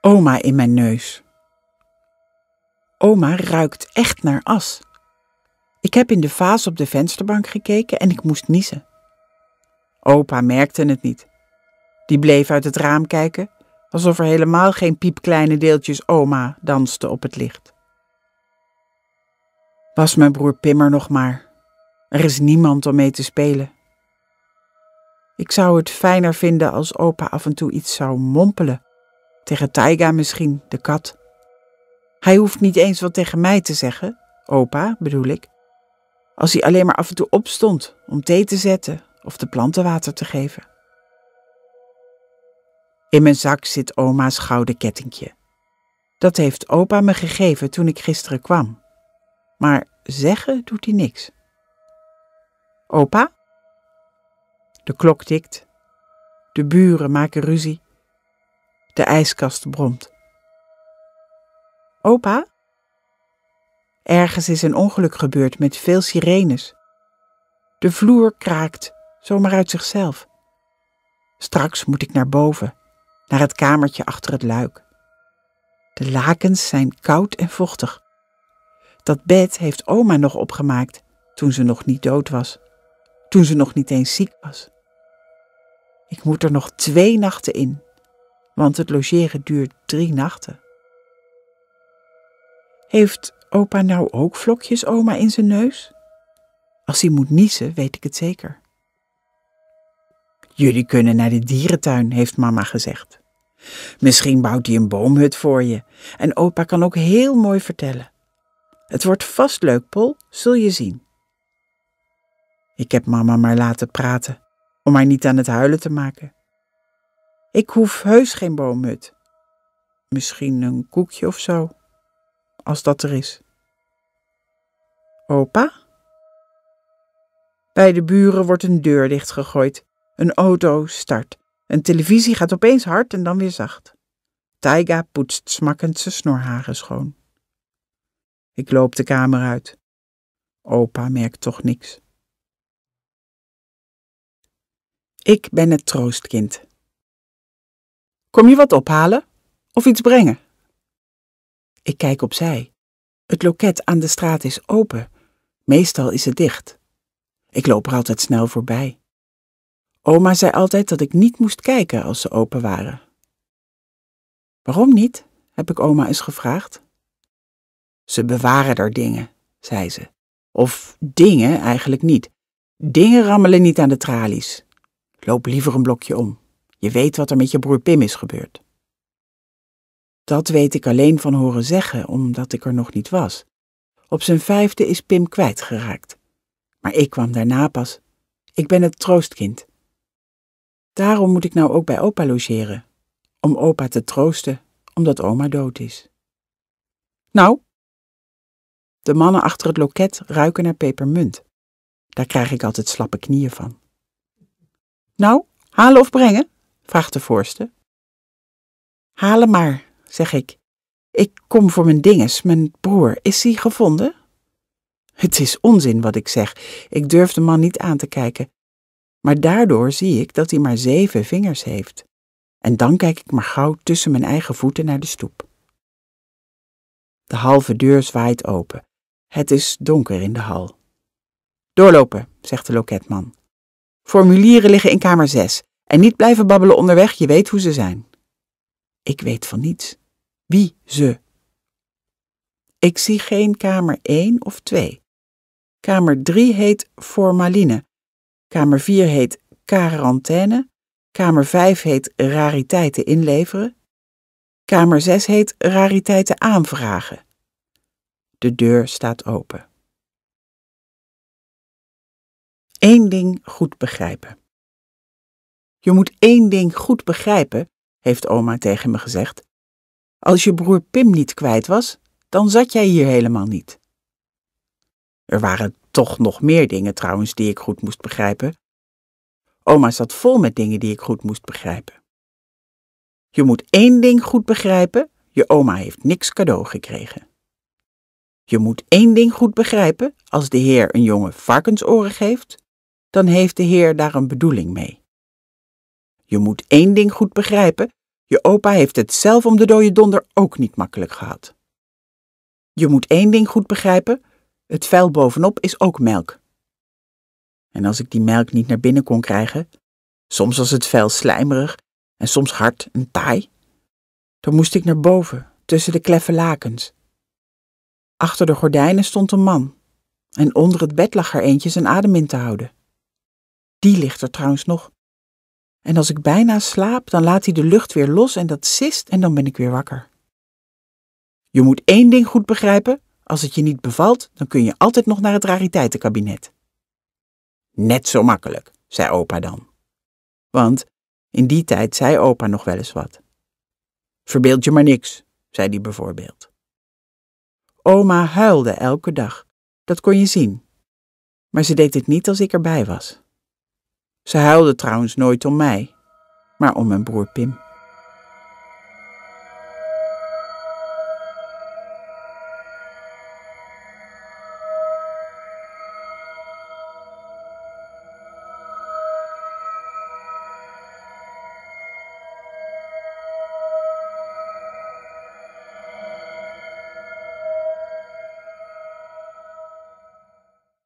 oma in mijn neus. Oma ruikt echt naar as. Ik heb in de vaas op de vensterbank gekeken en ik moest niezen. Opa merkte het niet. Die bleef uit het raam kijken, alsof er helemaal geen piepkleine deeltjes oma dansten op het licht. Was mijn broer Pimmer nog maar. Er is niemand om mee te spelen. Ik zou het fijner vinden als opa af en toe iets zou mompelen tegen Taiga misschien, de kat. Hij hoeft niet eens wat tegen mij te zeggen, opa bedoel ik. Als hij alleen maar af en toe opstond om thee te zetten of de planten water te geven. In mijn zak zit oma's gouden kettingje. Dat heeft opa me gegeven toen ik gisteren kwam. Maar zeggen doet hij niks. Opa? De klok tikt. De buren maken ruzie. De ijskast bromt. Opa? Ergens is een ongeluk gebeurd met veel sirenes. De vloer kraakt zomaar uit zichzelf. Straks moet ik naar boven, naar het kamertje achter het luik. De lakens zijn koud en vochtig. Dat bed heeft oma nog opgemaakt toen ze nog niet dood was, toen ze nog niet eens ziek was. Ik moet er nog twee nachten in want het logeren duurt drie nachten. Heeft opa nou ook vlokjes oma in zijn neus? Als hij moet niezen, weet ik het zeker. Jullie kunnen naar de dierentuin, heeft mama gezegd. Misschien bouwt hij een boomhut voor je en opa kan ook heel mooi vertellen. Het wordt vast leuk, Pol, zul je zien. Ik heb mama maar laten praten, om haar niet aan het huilen te maken. Ik hoef heus geen boomhut. Misschien een koekje of zo, als dat er is. Opa? Bij de buren wordt een deur dichtgegooid. Een auto start. Een televisie gaat opeens hard en dan weer zacht. Taiga poetst smakkend zijn snorharen schoon. Ik loop de kamer uit. Opa merkt toch niks. Ik ben het troostkind. Kom je wat ophalen of iets brengen? Ik kijk opzij. Het loket aan de straat is open. Meestal is het dicht. Ik loop er altijd snel voorbij. Oma zei altijd dat ik niet moest kijken als ze open waren. Waarom niet? heb ik oma eens gevraagd. Ze bewaren daar dingen, zei ze. Of dingen eigenlijk niet. Dingen rammelen niet aan de tralies. Loop liever een blokje om. Je weet wat er met je broer Pim is gebeurd. Dat weet ik alleen van horen zeggen, omdat ik er nog niet was. Op zijn vijfde is Pim kwijtgeraakt. Maar ik kwam daarna pas. Ik ben het troostkind. Daarom moet ik nou ook bij opa logeren. Om opa te troosten, omdat oma dood is. Nou? De mannen achter het loket ruiken naar pepermunt. Daar krijg ik altijd slappe knieën van. Nou, halen of brengen? vraagt de voorste. Haal maar, zeg ik. Ik kom voor mijn dinges, mijn broer. Is hij gevonden? Het is onzin wat ik zeg. Ik durf de man niet aan te kijken. Maar daardoor zie ik dat hij maar zeven vingers heeft. En dan kijk ik maar gauw tussen mijn eigen voeten naar de stoep. De halve deur zwaait open. Het is donker in de hal. Doorlopen, zegt de loketman. Formulieren liggen in kamer 6. En niet blijven babbelen onderweg, je weet hoe ze zijn. Ik weet van niets. Wie ze? Ik zie geen kamer 1 of 2. Kamer 3 heet formaline. Kamer 4 heet quarantaine. Kamer 5 heet rariteiten inleveren. Kamer 6 heet rariteiten aanvragen. De deur staat open. Eén ding goed begrijpen. Je moet één ding goed begrijpen, heeft oma tegen me gezegd. Als je broer Pim niet kwijt was, dan zat jij hier helemaal niet. Er waren toch nog meer dingen trouwens die ik goed moest begrijpen. Oma zat vol met dingen die ik goed moest begrijpen. Je moet één ding goed begrijpen: je oma heeft niks cadeau gekregen. Je moet één ding goed begrijpen: als de Heer een jongen varkensoren geeft, dan heeft de Heer daar een bedoeling mee. Je moet één ding goed begrijpen: je opa heeft het zelf om de dode donder ook niet makkelijk gehad. Je moet één ding goed begrijpen: het vuil bovenop is ook melk. En als ik die melk niet naar binnen kon krijgen, soms was het vuil slijmerig en soms hard en taai, dan moest ik naar boven, tussen de kleffe lakens. Achter de gordijnen stond een man, en onder het bed lag er eentje zijn adem in te houden. Die ligt er trouwens nog. En als ik bijna slaap, dan laat hij de lucht weer los en dat sist en dan ben ik weer wakker. Je moet één ding goed begrijpen: als het je niet bevalt, dan kun je altijd nog naar het rariteitenkabinet. Net zo makkelijk, zei opa dan. Want in die tijd zei opa nog wel eens wat. Verbeeld je maar niks, zei hij bijvoorbeeld. Oma huilde elke dag, dat kon je zien. Maar ze deed het niet als ik erbij was. Ze huilde trouwens nooit om mij, maar om mijn broer Pim.